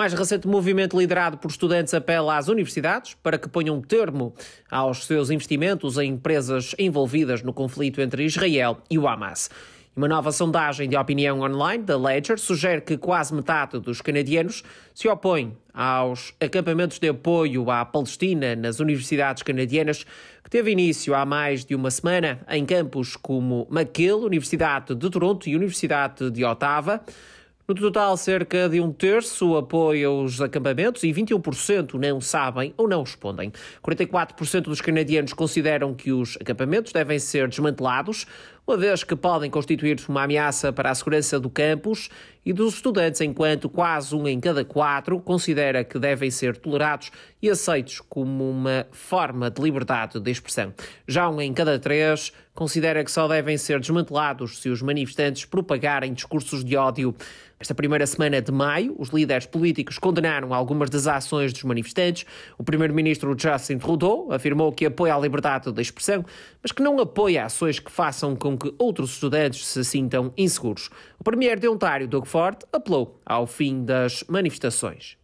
mais recente movimento liderado por estudantes apela às universidades para que ponham termo aos seus investimentos em empresas envolvidas no conflito entre Israel e o Hamas. Uma nova sondagem de opinião online da Ledger sugere que quase metade dos canadianos se opõe aos acampamentos de apoio à Palestina nas universidades canadianas, que teve início há mais de uma semana em campos como McGill, Universidade de Toronto e Universidade de Ottawa. No total, cerca de um terço apoia os acampamentos e 21% não sabem ou não respondem. 44% dos canadianos consideram que os acampamentos devem ser desmantelados uma vez que podem constituir uma ameaça para a segurança do campus e dos estudantes, enquanto quase um em cada quatro considera que devem ser tolerados e aceitos como uma forma de liberdade de expressão. Já um em cada três considera que só devem ser desmantelados se os manifestantes propagarem discursos de ódio. Esta primeira semana de maio, os líderes políticos condenaram algumas das ações dos manifestantes. O primeiro-ministro Justin Trudeau afirmou que apoia a liberdade de expressão, mas que não apoia ações que façam com que outros estudantes se sintam inseguros. O Premier de Ontário, Doug Ford, apelou ao fim das manifestações.